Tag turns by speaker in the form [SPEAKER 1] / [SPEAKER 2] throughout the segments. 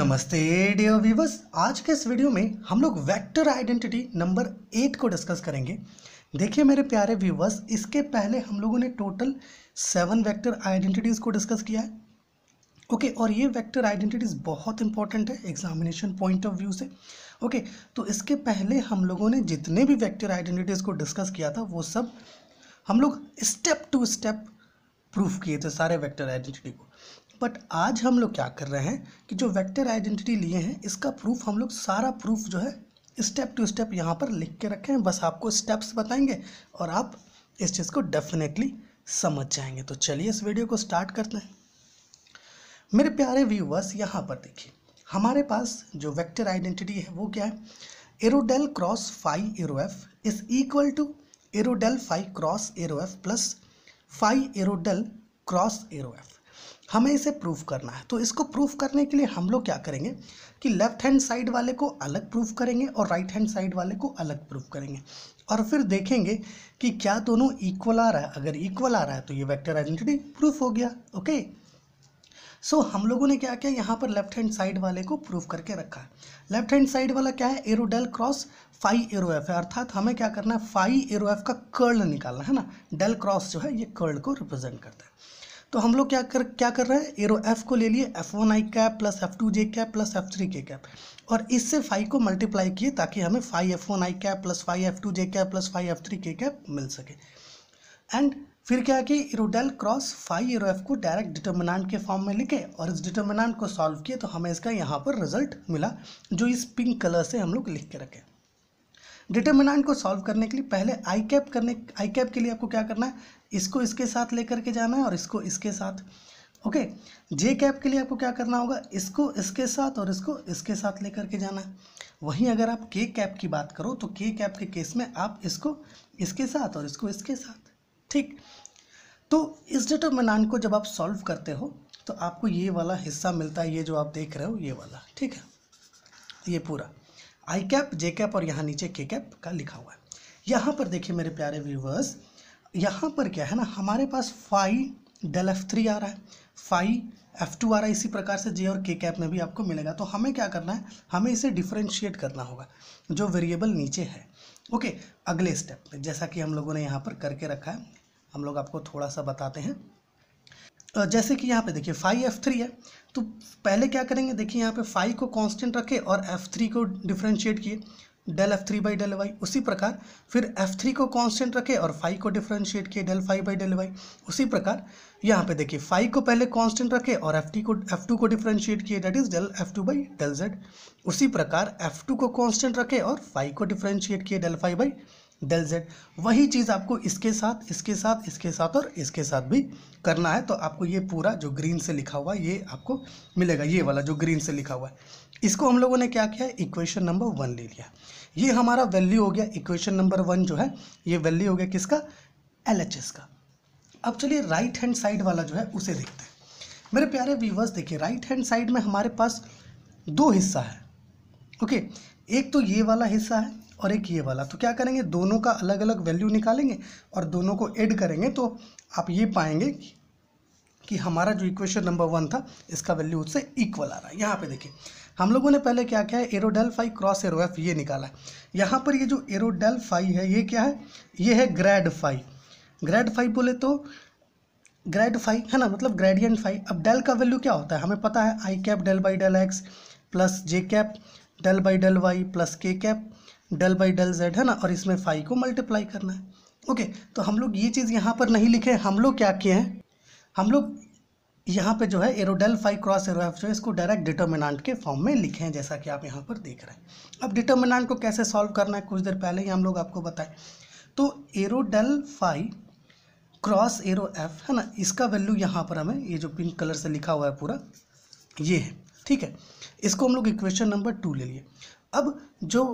[SPEAKER 1] नमस्ते dear viewers आज के इस वीडियो में हम लोग वेक्टर आइडेंटिटी नंबर एट को डिस्कस करेंगे देखिए मेरे प्यारे व्यूवर्स इसके पहले हम लोगों ने टोटल सेवन वेक्टर आइडेंटिटीज़ को डिस्कस किया है ओके okay, और ये वेक्टर आइडेंटिटीज़ बहुत इंपॉर्टेंट है एग्जामिनेशन पॉइंट ऑफ व्यू से ओके okay, तो इसके पहले हम लोगों ने जितने भी वैक्टर आइडेंटिटीज़ को डिस्कस किया था वो सब हम लोग स्टेप टू स्टेप प्रूफ किए थे सारे वेक्टर आइडेंटिटी को बट आज हम लोग क्या कर रहे हैं कि जो वेक्टर आइडेंटिटी लिए हैं इसका प्रूफ हम लोग सारा प्रूफ जो है स्टेप टू स्टेप यहाँ पर लिख के रखे हैं बस आपको स्टेप्स बताएंगे और आप इस चीज़ को डेफिनेटली समझ जाएंगे तो चलिए इस वीडियो को स्टार्ट करते हैं मेरे प्यारे व्यूवर्स यहाँ पर देखिए हमारे पास जो वेक्टर आइडेंटिटी है वो क्या है arrow del cross five arrow F is equal to arrow del five cross arrow F plus five arrow del cross arrow F हमें इसे प्रूफ करना है तो इसको प्रूफ करने के लिए हम लोग क्या करेंगे कि लेफ्ट हैंड साइड वाले को अलग प्रूफ करेंगे और राइट हैंड साइड वाले को अलग प्रूफ करेंगे और फिर देखेंगे कि क्या दोनों इक्वल आ रहा है अगर इक्वल आ रहा है तो ये वेक्टर आइडेंटिटी प्रूफ हो गया ओके सो so, हम लोगों ने क्या किया यहाँ पर लेफ्ट हैंड साइड वाले को प्रूफ करके रखा है लेफ्ट हैंड साइड वाला क्या है arrow del cross five arrow F है अर्थात हमें क्या करना है फाइव एरो एफ का कर्ल निकालना है ना डेल क्रॉस जो है ये कर्ल को रिप्रेजेंट करता है तो हम लोग क्या कर क्या कर रहे हैं एरो एफ को ले लिए F one I cap plus F two J cap plus F three K cap और इससे फाइव को मल्टीप्लाई किए ताकि हमें five F one I cap plus five F two J cap plus five F three K cap मिल सके and फिर क्या कि arrow del cross five arrow F को डायरेक्ट डिटर्मिनांट के फॉर्म में लिखे और इस डिटर्मिनाट को सॉल्व किए तो हमें इसका यहाँ पर रिजल्ट मिला जो इस पिंक कलर से हम लोग लिख के रखें डिटर्मिनाट को सॉल्व करने के लिए पहले आई कैप करने आई कैप के लिए आपको क्या करना है इसको इसके साथ लेकर के जाना है और इसको इसके साथ ओके जे कैप के लिए आपको क्या करना होगा इसको इसके साथ और इसको इसके साथ लेकर के जाना है वहीं अगर आप के कैप की बात करो तो के कैप के केस में आप इसको इसके साथ और इसको इसके साथ ठीक तो इस डिटर्मिनाट को जब आप सॉल्व करते हो तो आपको ये वाला हिस्सा मिलता है ये जो आप देख रहे हो ये वाला ठीक है ये पूरा आई कैप जे कैप और यहाँ नीचे के कैप का लिखा हुआ है यहाँ पर देखिए मेरे प्यारे व्यूवर्स यहाँ पर क्या है ना हमारे पास फाइव डेल एफ थ्री आ रहा है फाइव एफ टू आ रहा है इसी प्रकार से जे और के कैप में भी आपको मिलेगा तो हमें क्या करना है हमें इसे डिफ्रेंशिएट करना होगा जो वेरिएबल नीचे है ओके अगले स्टेप में जैसा कि हम लोगों ने यहाँ पर करके रखा है हम लोग आपको थोड़ा सा बताते हैं जैसे कि यहाँ पे देखिए फाइव एफ थ्री है तो पहले क्या करेंगे देखिए यहाँ पे फाइव को कांस्टेंट रखे और एफ थ्री को डिफ्रेंशिएट किए del F three by del Y उसी प्रकार फिर एफ थ्री को कांस्टेंट रखे और फाइव को डिफ्रेंशिएट किए del five by del Y उसी प्रकार यहाँ पे देखिए फाइव को पहले कांस्टेंट रखे और एफ को एफ टू को डिफ्रेंशिएट किए that is del F two by del Z उसी प्रकार एफ टू को कॉन्स्टेंट रखे और फाइव को डिफ्रेंशिएट किए del five by del Z वही चीज़ आपको इसके साथ इसके साथ इसके साथ और इसके साथ भी करना है तो आपको ये पूरा जो ग्रीन से लिखा हुआ है ये आपको मिलेगा ये वाला जो ग्रीन से लिखा हुआ है इसको हम लोगों ने क्या किया इक्वेशन नंबर वन ले लिया ये हमारा वैल्यू हो गया इक्वेशन नंबर वन जो है ये वैल्यू हो गया किसका एल का अब चलिए राइट हैंड साइड वाला जो है उसे देखते हैं मेरे प्यारे व्यूवर्स देखिए राइट हैंड साइड में हमारे पास दो हिस्सा है ओके एक तो ये वाला हिस्सा है और एक ये वाला तो क्या करेंगे दोनों का अलग अलग वैल्यू निकालेंगे और दोनों को ऐड करेंगे तो आप ये पाएंगे कि हमारा जो इक्वेशन नंबर वन था इसका वैल्यू उससे इक्वल आ रहा है यहाँ पे देखिए हम लोगों ने पहले क्या किया है arrow del five cross arrow F ये निकाला है यहाँ पर ये जो एरोडेल फाइव है ये क्या है ये है ग्रेड फाइव ग्रेड फाइव बोले तो ग्रेड फाइव है ना मतलब ग्रेडियंट फाइव अब डेल का वैल्यू क्या होता है हमें पता है I cap del by del X plus J cap del by del Y plus K cap del by del Z है ना और इसमें फाइव को मल्टीप्लाई करना है ओके तो हम लोग ये चीज़ यहाँ पर नहीं लिखे हम लोग क्या किए हैं हम लोग यहाँ पे जो है del five cross arrow F जो है इसको डायरेक्ट डिटर्मिनाट के फॉर्म में लिखे हैं जैसा कि आप यहाँ पर देख रहे हैं अब डिटर्मिनाट को कैसे सॉल्व करना है कुछ देर पहले ही हम लोग आपको बताएं तो del five cross arrow F है ना इसका वैल्यू यहाँ पर हमें ये जो पिंक कलर से लिखा हुआ है पूरा ये है ठीक है इसको हम लोग इक्वेशन नंबर टू ले लिए अब जो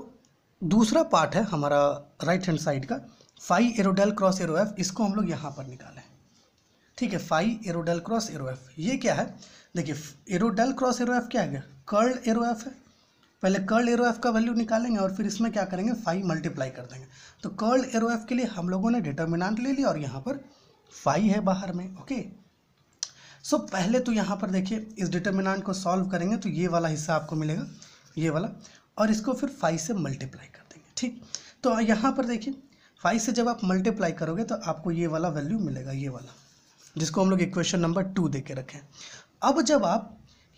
[SPEAKER 1] दूसरा पार्ट है हमारा राइट हैंड साइड का five arrow del cross arrow F इसको हम लोग यहाँ पर निकालें ठीक है five arrow del cross arrow F ये क्या है देखिए एरोडेल क्रॉस एरो एफ क्या है कर्ल एरो एफ है पहले कर्ल एरो एफ का वैल्यू निकालेंगे और फिर इसमें क्या करेंगे फाइव मल्टीप्लाई कर देंगे तो कर्ल एरो एफ के लिए हम लोगों ने डिटर्मिनांट ले लिया और यहाँ पर फाइव है बाहर में ओके सो so, पहले तो यहाँ पर देखिए इस डिटर्मिनाट को सॉल्व करेंगे तो ये वाला हिस्सा आपको मिलेगा ये वाला और इसको फिर फाइव से मल्टीप्लाई कर देंगे ठीक तो यहाँ पर देखिए फाइव से जब आप मल्टीप्लाई करोगे तो आपको ये वाला वैल्यू मिलेगा ये वाला जिसको हम लोग इक्वेशन नंबर टू दे के रखें अब जब आप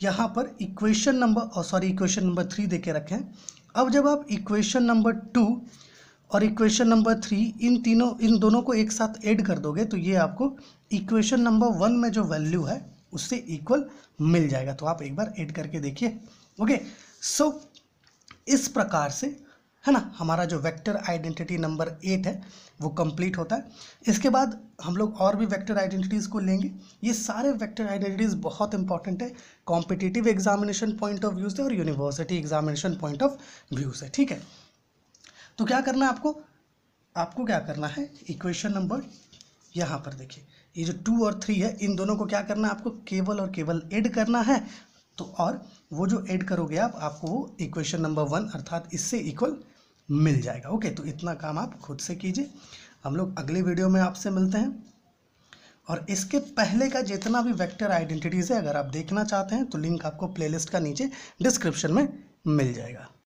[SPEAKER 1] यहाँ पर equation number sorry equation number three दे के रखें अब जब आप इक्वेशन नंबर टू और इक्वेशन नंबर थ्री इन तीनों इन दोनों को एक साथ ऐड कर दोगे तो ये आपको इक्वेशन नंबर वन में जो वैल्यू है उससे इक्वल मिल जाएगा तो आप एक बार ऐड करके देखिए ओके सो इस प्रकार से है ना हमारा जो वेक्टर आइडेंटिटी नंबर एट है वो कंप्लीट होता है इसके बाद हम लोग और भी वेक्टर आइडेंटिटीज़ को लेंगे ये सारे वेक्टर आइडेंटिटीज़ बहुत इंपॉर्टेंट है competitive examination point of view से और university examination point of view से ठीक है तो क्या करना है आपको आपको क्या करना है इक्वेशन नंबर यहाँ पर देखिए ये जो टू और थ्री है इन दोनों को क्या करना है आपको केबल और केवल ऐड करना है तो और वो जो ऐड करोगे आप आपको वो इक्वेशन नंबर वन अर्थात इससे इक्वल मिल जाएगा ओके तो इतना काम आप खुद से कीजिए हम लोग अगले वीडियो में आपसे मिलते हैं और इसके पहले का जितना भी वेक्टर आइडेंटिटीज़ है अगर आप देखना चाहते हैं तो लिंक आपको प्लेलिस्ट का नीचे डिस्क्रिप्शन में मिल जाएगा